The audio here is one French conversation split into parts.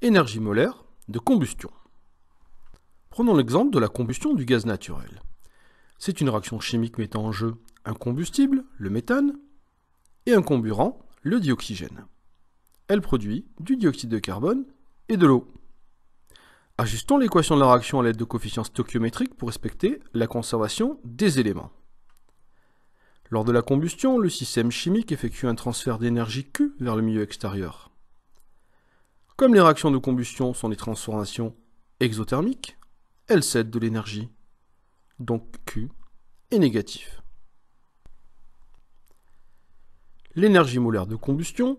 Énergie molaire de combustion. Prenons l'exemple de la combustion du gaz naturel. C'est une réaction chimique mettant en jeu un combustible, le méthane, et un comburant, le dioxygène. Elle produit du dioxyde de carbone et de l'eau. Ajustons l'équation de la réaction à l'aide de coefficients stoichiométriques pour respecter la conservation des éléments. Lors de la combustion, le système chimique effectue un transfert d'énergie Q vers le milieu extérieur. Comme les réactions de combustion sont des transformations exothermiques, elles cèdent de l'énergie. Donc Q est négatif. L'énergie molaire de combustion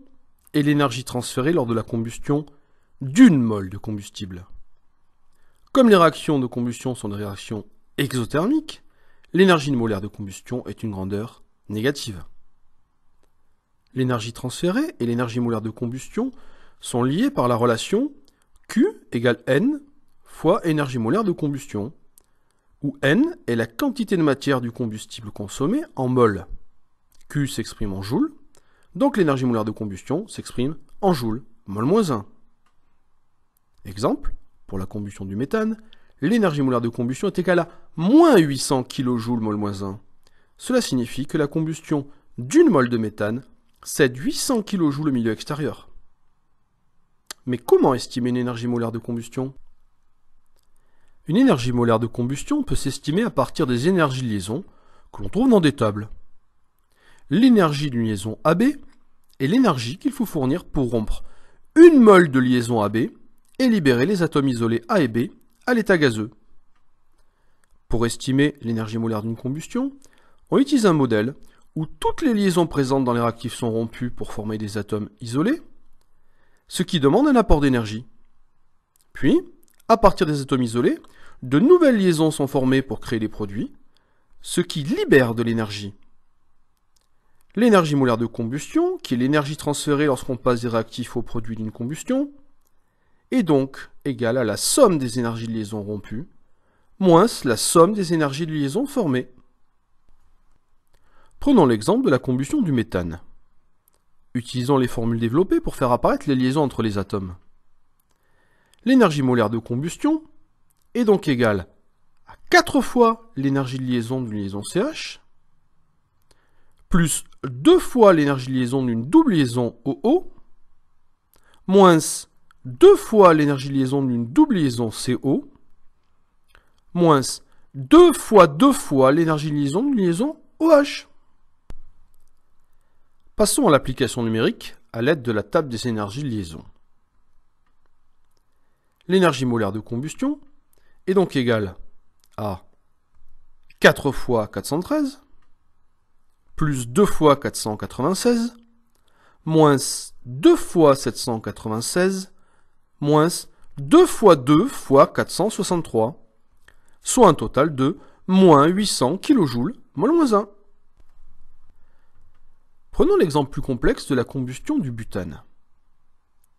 est l'énergie transférée lors de la combustion d'une mole de combustible. Comme les réactions de combustion sont des réactions exothermiques, l'énergie molaire de combustion est une grandeur négative. L'énergie transférée et l'énergie molaire de combustion sont liés par la relation Q égale N fois énergie molaire de combustion, où N est la quantité de matière du combustible consommé en mol. Q s'exprime en joules, donc l'énergie molaire de combustion s'exprime en joules, mol moins 1. Exemple, pour la combustion du méthane, l'énergie molaire de combustion est égale à moins 800 kJ mol moins 1. Cela signifie que la combustion d'une molle de méthane cède 800 kJ au milieu extérieur. Mais comment estimer une énergie molaire de combustion Une énergie molaire de combustion peut s'estimer à partir des énergies de liaison que l'on trouve dans des tables. L'énergie d'une liaison AB est l'énergie qu'il faut fournir pour rompre une molle de liaison AB et libérer les atomes isolés A et B à l'état gazeux. Pour estimer l'énergie molaire d'une combustion, on utilise un modèle où toutes les liaisons présentes dans les réactifs sont rompues pour former des atomes isolés, ce qui demande un apport d'énergie. Puis, à partir des atomes isolés, de nouvelles liaisons sont formées pour créer des produits, ce qui libère de l'énergie. L'énergie molaire de combustion, qui est l'énergie transférée lorsqu'on passe des réactifs aux produits d'une combustion, est donc égale à la somme des énergies de liaison rompues, moins la somme des énergies de liaison formées. Prenons l'exemple de la combustion du méthane utilisant les formules développées pour faire apparaître les liaisons entre les atomes. L'énergie molaire de combustion est donc égale à 4 fois l'énergie de liaison d'une liaison CH, plus 2 fois l'énergie de liaison d'une double liaison OO, moins 2 fois l'énergie de liaison d'une double liaison CO, moins 2 fois 2 fois l'énergie de liaison d'une liaison OH. Passons à l'application numérique à l'aide de la table des énergies de liaison. L'énergie molaire de combustion est donc égale à 4 fois 413 plus 2 fois 496 moins 2 fois 796 moins 2 fois 2 fois 463 soit un total de moins 800 kJ moins 1. Prenons l'exemple plus complexe de la combustion du butane.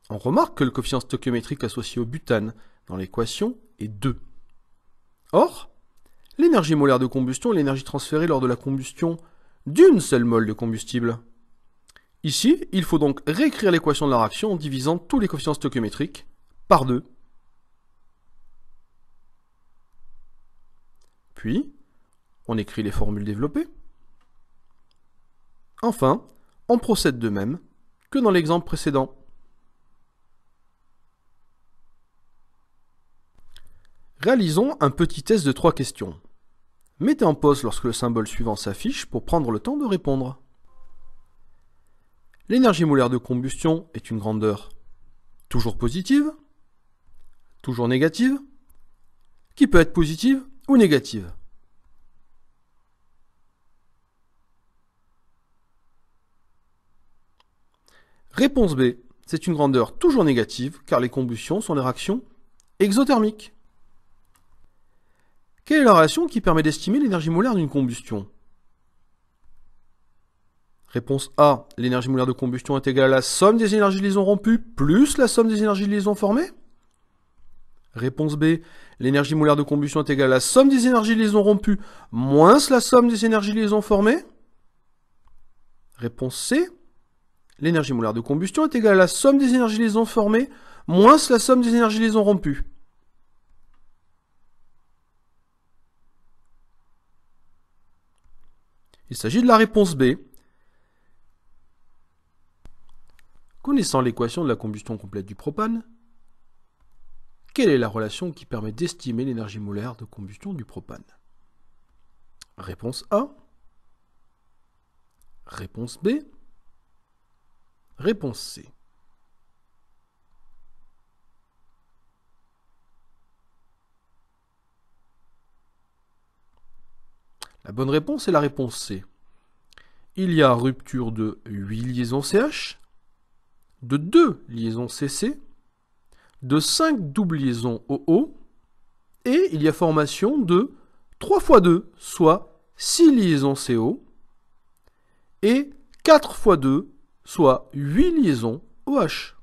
On remarque que le coefficient stoichiométrique associé au butane dans l'équation est 2. Or, l'énergie molaire de combustion est l'énergie transférée lors de la combustion d'une seule mole de combustible. Ici, il faut donc réécrire l'équation de la réaction en divisant tous les coefficients stoichiométriques par 2. Puis, on écrit les formules développées. Enfin, on procède de même que dans l'exemple précédent. Réalisons un petit test de trois questions. Mettez en pause lorsque le symbole suivant s'affiche pour prendre le temps de répondre. L'énergie molaire de combustion est une grandeur toujours positive, toujours négative, qui peut être positive ou négative. Réponse B, c'est une grandeur toujours négative car les combustions sont des réactions exothermiques. Quelle est la relation qui permet d'estimer l'énergie molaire d'une combustion Réponse A. L'énergie molaire de combustion est égale à la somme des énergies de liaison rompues plus la somme des énergies de liaison formées Réponse B. L'énergie molaire de combustion est égale à la somme des énergies de liaison rompues moins la somme des énergies de liaison formées Réponse C. L'énergie molaire de combustion est égale à la somme des énergies liaisons formées moins la somme des énergies ont rompues. Il s'agit de la réponse B. Connaissant l'équation de la combustion complète du propane, quelle est la relation qui permet d'estimer l'énergie molaire de combustion du propane Réponse A. Réponse B. Réponse C. La bonne réponse est la réponse C. Il y a rupture de 8 liaisons CH, de 2 liaisons CC, de 5 doubles liaisons OO, et il y a formation de 3 fois 2, soit 6 liaisons CO, et 4 fois 2, soit 8 liaisons OH.